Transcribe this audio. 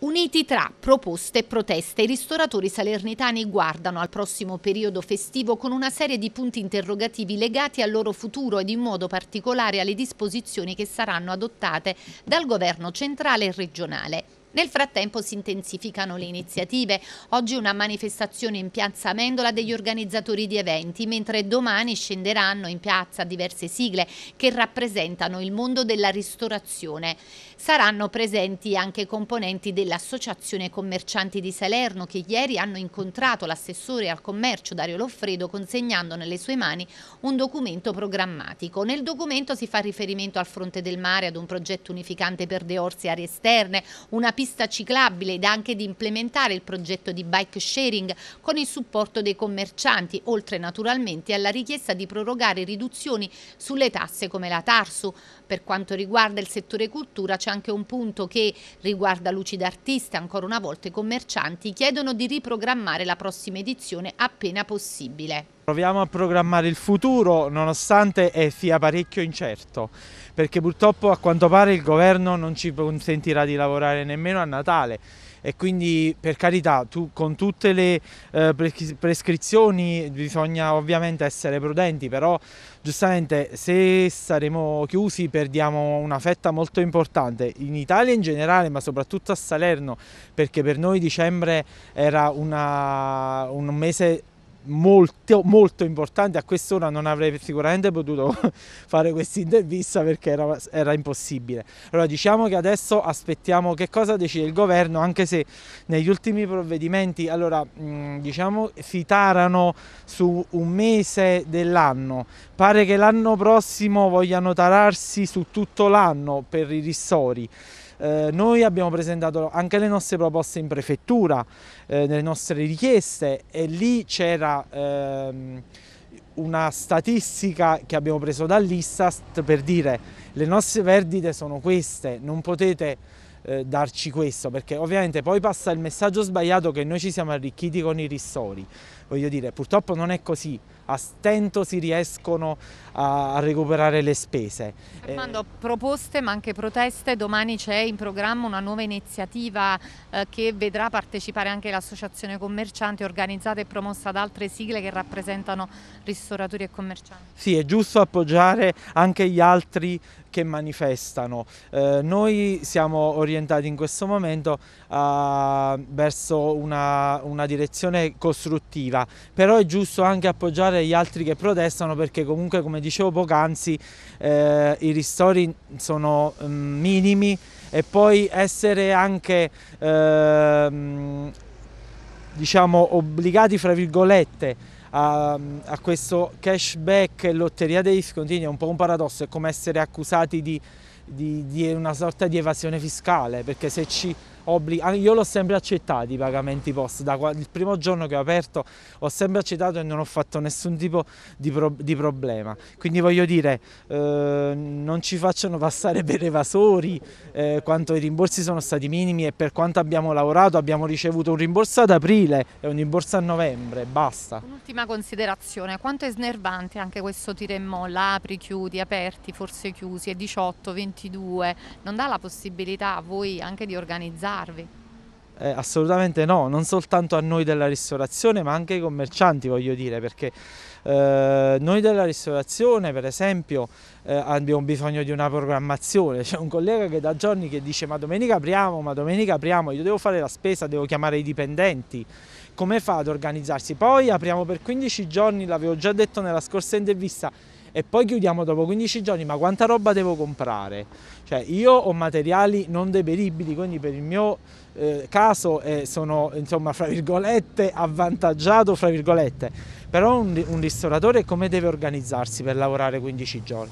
Uniti tra proposte e proteste, i ristoratori salernitani guardano al prossimo periodo festivo con una serie di punti interrogativi legati al loro futuro ed in modo particolare alle disposizioni che saranno adottate dal governo centrale e regionale. Nel frattempo si intensificano le iniziative. Oggi una manifestazione in piazza Mendola degli organizzatori di eventi, mentre domani scenderanno in piazza diverse sigle che rappresentano il mondo della ristorazione. Saranno presenti anche componenti dell'Associazione Commercianti di Salerno che ieri hanno incontrato l'assessore al commercio Dario Loffredo consegnando nelle sue mani un documento programmatico. Nel documento si fa riferimento al fronte del mare, ad un progetto unificante per le e aree esterne, una pista ciclabile ed anche di implementare il progetto di bike sharing con il supporto dei commercianti, oltre naturalmente alla richiesta di prorogare riduzioni sulle tasse come la Tarsu. Per quanto riguarda il settore cultura c'è anche un punto che riguarda Lucida Artista, ancora una volta i commercianti chiedono di riprogrammare la prossima edizione appena possibile. Proviamo a programmare il futuro nonostante eh, sia parecchio incerto, perché purtroppo a quanto pare il governo non ci consentirà di lavorare nemmeno a Natale e quindi per carità tu, con tutte le eh, prescrizioni bisogna ovviamente essere prudenti, però giustamente se saremo chiusi perdiamo una fetta molto importante in Italia in generale ma soprattutto a Salerno perché per noi dicembre era una, un mese molto, molto importante. A quest'ora non avrei sicuramente potuto fare questa intervista perché era, era, impossibile. Allora diciamo che adesso aspettiamo che cosa decide il governo, anche se negli ultimi provvedimenti allora, mm, diciamo, si tarano su un mese dell'anno. Pare che l'anno prossimo vogliano tararsi su tutto l'anno per i rissori. Eh, noi abbiamo presentato anche le nostre proposte in prefettura, eh, nelle nostre richieste e lì c'era... Ehm, una statistica che abbiamo preso dall'Istat per dire le nostre perdite sono queste, non potete eh, darci questo perché ovviamente poi passa il messaggio sbagliato che noi ci siamo arricchiti con i ristori Voglio dire, purtroppo non è così, a stento si riescono a, recuperare le spese. Eh, Armando, eh, proposte ma anche proteste, domani c'è in programma una nuova iniziativa eh, che vedrà partecipare anche l'associazione commercianti organizzata e promossa da altre sigle che rappresentano ristoratori e commercianti. Sì, è giusto appoggiare anche gli altri che manifestano. Eh, noi siamo orientati in questo momento eh, verso una, una direzione costruttiva vera, però è giusto anche appoggiare gli altri che protestano perché comunque come dicevo poc'anzi eh, i ristori sono mh, mm, minimi e poi essere anche eh, diciamo obbligati fra virgolette a, a, questo cashback e lotteria dei discontinui è un po' un paradosso, è come essere accusati di, di, di una sorta di evasione fiscale, perché se ci obbliga. Ah, io l'ho sempre accettato i pagamenti post, da il primo giorno che ho aperto ho sempre accettato e non ho fatto nessun tipo di, pro di problema. Quindi voglio dire, eh, non ci facciano passare per evasori, eh, quanto i rimborsi sono stati minimi e per quanto abbiamo lavorato abbiamo ricevuto un rimborso ad aprile e un rimborso a novembre, basta. Un'ultima considerazione, quanto è snervante anche questo tira e molla, apri, chiudi, aperti, forse chiusi, è 18, 22, non dà la possibilità a voi anche di organizzare salvarvi. Eh, assolutamente no, non soltanto a noi della ristorazione ma anche ai commercianti voglio dire perché eh, noi della ristorazione per esempio eh, abbiamo bisogno di una programmazione, c'è un collega che da giorni che dice ma domenica apriamo, ma domenica apriamo, io devo fare la spesa, devo chiamare i dipendenti, come fa ad organizzarsi? Poi apriamo per 15 giorni, l'avevo già detto nella scorsa intervista, e poi chiudiamo dopo 15 giorni, ma quanta roba devo comprare? Cioè io ho materiali non deperibili, quindi per il mio eh, caso eh, sono insomma fra virgolette avvantaggiato, fra virgolette, però un, un ristoratore come deve organizzarsi per lavorare 15 giorni?